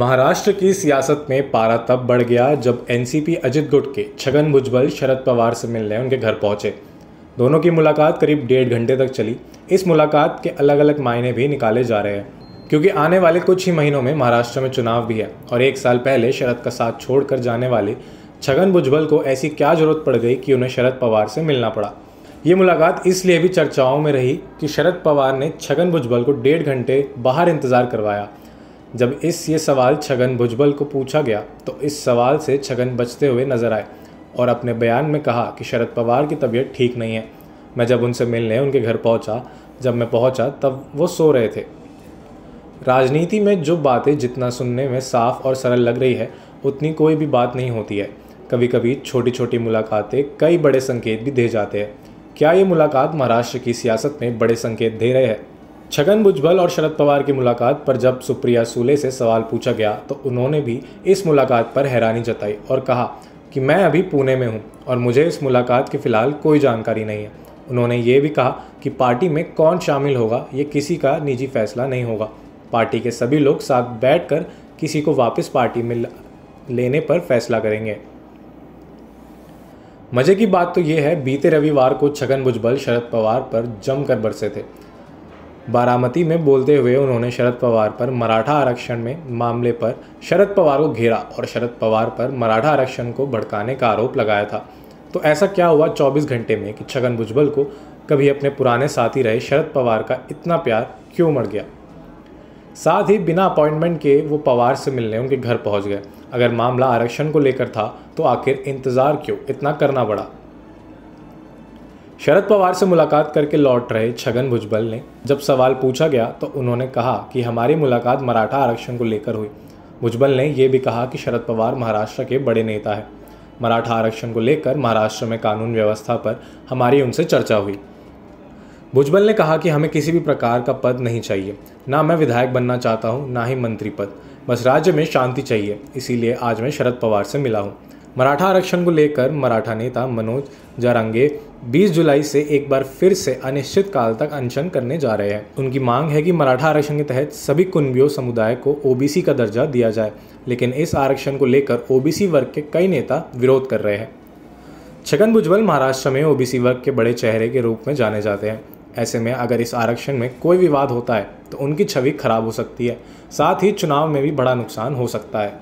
महाराष्ट्र की सियासत में पारा तब बढ़ गया जब एनसीपी अजित गुट के छगन भुजबल शरद पवार से मिलने उनके घर पहुंचे दोनों की मुलाकात करीब डेढ़ घंटे तक चली इस मुलाकात के अलग अलग मायने भी निकाले जा रहे हैं क्योंकि आने वाले कुछ ही महीनों में महाराष्ट्र में चुनाव भी है और एक साल पहले शरद का साथ छोड़कर जाने वाले छगन भुजबल को ऐसी क्या जरूरत पड़ गई कि उन्हें शरद पवार से मिलना पड़ा ये मुलाकात इसलिए भी चर्चाओं में रही कि शरद पवार ने छगन भुजबल को डेढ़ घंटे बाहर इंतजार करवाया जब इस ये सवाल छगन भुजबल को पूछा गया तो इस सवाल से छगन बचते हुए नजर आए और अपने बयान में कहा कि शरद पवार की तबीयत ठीक नहीं है मैं जब उनसे मिलने उनके घर पहुंचा जब मैं पहुंचा तब वो सो रहे थे राजनीति में जो बातें जितना सुनने में साफ और सरल लग रही है उतनी कोई भी बात नहीं होती है कभी कभी छोटी छोटी मुलाकातें कई बड़े संकेत भी दे जाते हैं क्या ये मुलाकात महाराष्ट्र की सियासत में बड़े संकेत दे रहे हैं छगन भुजबल और शरद पवार की मुलाकात पर जब सुप्रिया सूले से सवाल पूछा गया तो उन्होंने भी इस मुलाकात पर हैरानी जताई और कहा कि मैं अभी पुणे में हूं और मुझे इस मुलाकात की फ़िलहाल कोई जानकारी नहीं है उन्होंने ये भी कहा कि पार्टी में कौन शामिल होगा ये किसी का निजी फैसला नहीं होगा पार्टी के सभी लोग साथ बैठ किसी को वापस पार्टी में लेने पर फैसला करेंगे मज़े की बात तो ये है बीते रविवार को छगन भुजबल शरद पवार पर जमकर बरसे थे बारामती में बोलते हुए उन्होंने शरद पवार पर मराठा आरक्षण में मामले पर शरद पवार को घेरा और शरद पवार पर मराठा आरक्षण को भड़काने का आरोप लगाया था तो ऐसा क्या हुआ 24 घंटे में कि छगन भुजबल को कभी अपने पुराने साथी रहे शरद पवार का इतना प्यार क्यों मर गया साथ ही बिना अपॉइंटमेंट के वो पवार से मिलने उनके घर पहुंच गए अगर मामला आरक्षण को लेकर था तो आखिर इंतज़ार क्यों इतना करना पड़ा शरद पवार से मुलाकात करके लौट रहे छगन भुजबल ने जब सवाल पूछा गया तो उन्होंने कहा कि हमारी मुलाकात मराठा आरक्षण को लेकर हुई भुजबल ने यह भी कहा कि शरद पवार महाराष्ट्र के बड़े नेता है मराठा आरक्षण को लेकर महाराष्ट्र में कानून व्यवस्था पर हमारी उनसे चर्चा हुई भुजबल ने कहा कि हमें किसी भी प्रकार का पद नहीं चाहिए ना मैं विधायक बनना चाहता हूँ ना ही मंत्री पद बस राज्य में शांति चाहिए इसीलिए आज मैं शरद पवार से मिला हूँ मराठा आरक्षण को लेकर मराठा नेता मनोज जारंगे 20 जुलाई से एक बार फिर से अनिश्चित काल तक अनशन करने जा रहे हैं उनकी मांग है कि मराठा आरक्षण के तहत सभी कुनबियों समुदाय को ओबीसी का दर्जा दिया जाए लेकिन इस आरक्षण को लेकर ओबीसी वर्ग के कई नेता विरोध कर रहे हैं छगन भुजबल महाराष्ट्र में ओबीसी वर्ग के बड़े चेहरे के रूप में जाने जाते हैं ऐसे में अगर इस आरक्षण में कोई विवाद होता है तो उनकी छवि खराब हो सकती है साथ ही चुनाव में भी बड़ा नुकसान हो सकता है